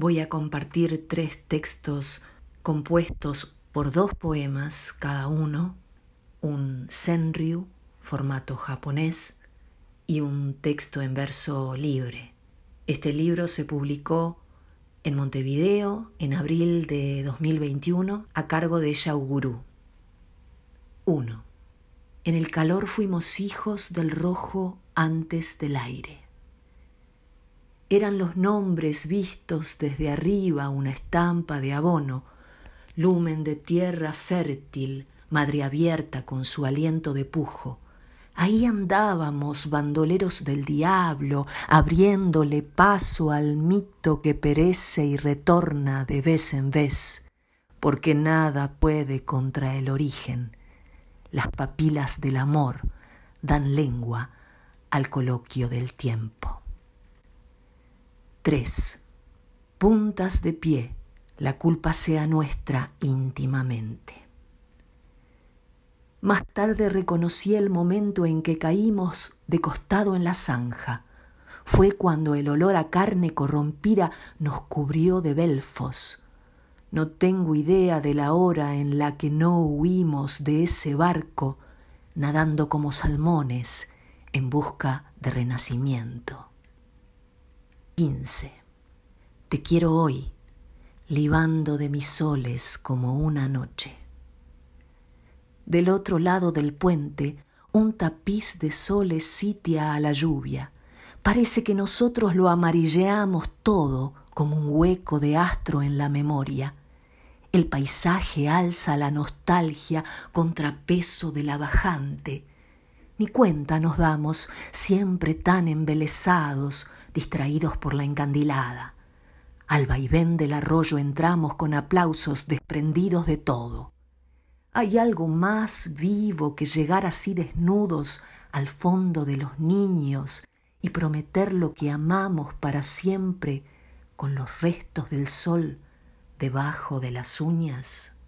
voy a compartir tres textos compuestos por dos poemas cada uno, un senryu, formato japonés, y un texto en verso libre. Este libro se publicó en Montevideo en abril de 2021 a cargo de Guru. 1. En el calor fuimos hijos del rojo antes del aire eran los nombres vistos desde arriba una estampa de abono, lumen de tierra fértil, madre abierta con su aliento de pujo. Ahí andábamos, bandoleros del diablo, abriéndole paso al mito que perece y retorna de vez en vez, porque nada puede contra el origen. Las papilas del amor dan lengua al coloquio del tiempo. 3. Puntas de pie, la culpa sea nuestra íntimamente. Más tarde reconocí el momento en que caímos de costado en la zanja. Fue cuando el olor a carne corrompida nos cubrió de belfos. No tengo idea de la hora en la que no huimos de ese barco, nadando como salmones en busca de renacimiento. 15. Te quiero hoy, libando de mis soles como una noche. Del otro lado del puente, un tapiz de soles sitia a la lluvia. Parece que nosotros lo amarilleamos todo como un hueco de astro en la memoria. El paisaje alza la nostalgia contrapeso de la bajante. Ni cuenta nos damos, siempre tan embelesados, distraídos por la encandilada. Al vaivén del arroyo entramos con aplausos desprendidos de todo. Hay algo más vivo que llegar así desnudos al fondo de los niños y prometer lo que amamos para siempre con los restos del sol debajo de las uñas.